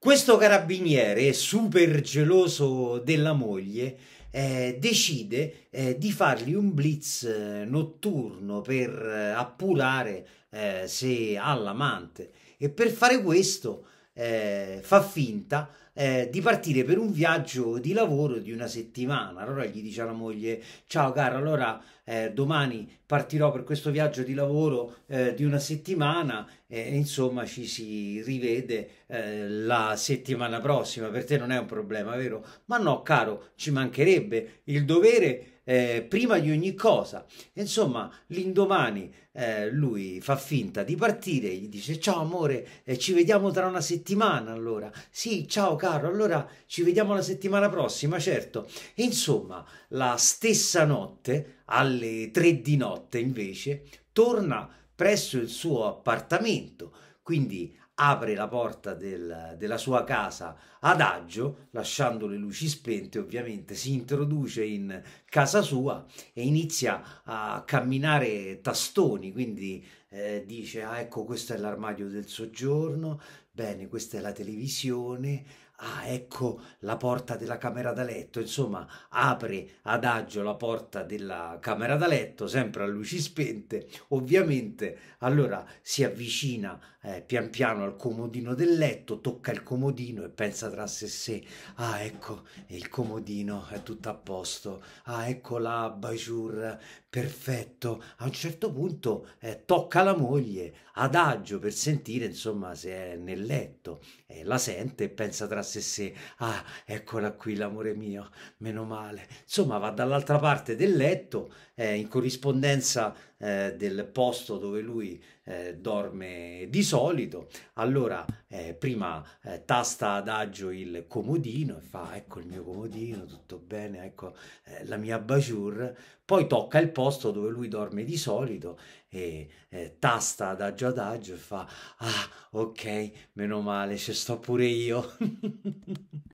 Questo carabiniere, super geloso della moglie, eh, decide eh, di fargli un blitz eh, notturno per eh, appurare eh, se ha l'amante e per fare questo eh, fa finta eh, di partire per un viaggio di lavoro di una settimana. Allora gli dice alla moglie: Ciao cara, allora eh, domani partirò per questo viaggio di lavoro eh, di una settimana eh, e insomma ci si rivede eh, la settimana prossima. Per te non è un problema, vero? Ma no, caro, ci mancherebbe il dovere eh, prima di ogni cosa. Insomma, l'indomani eh, lui fa finta di partire, gli dice ciao amore, eh, ci vediamo tra una settimana allora. Sì, ciao caro, allora ci vediamo la settimana prossima, certo. E insomma, la stessa notte, alle tre di notte invece, torna presso il suo appartamento, quindi apre la porta del, della sua casa adagio, lasciando le luci spente ovviamente, si introduce in casa sua e inizia a camminare tastoni, quindi eh, dice ah ecco questo è l'armadio del soggiorno, bene questa è la televisione, Ah, ecco la porta della camera da letto. Insomma, apre adagio la porta della camera da letto, sempre a luci spente. Ovviamente, allora si avvicina eh, pian piano al comodino del letto, tocca il comodino e pensa tra sé e sé: Ah, ecco il comodino, è tutto a posto. Ah, ecco la baciur, perfetto. A un certo punto eh, tocca la moglie, adagio per sentire insomma se è nel letto. Eh, la sente e pensa tra sé se se, ah, eccola qui l'amore mio, meno male. Insomma, va dall'altra parte del letto, eh, in corrispondenza eh, del posto dove lui eh, dorme di solito, allora eh, prima eh, tasta adagio il comodino e fa ecco il mio comodino, tutto bene, ecco eh, la mia baciur, poi tocca il posto dove lui dorme di solito e tasta adagio adagio e fa ah ok, meno male, ci sto pure io.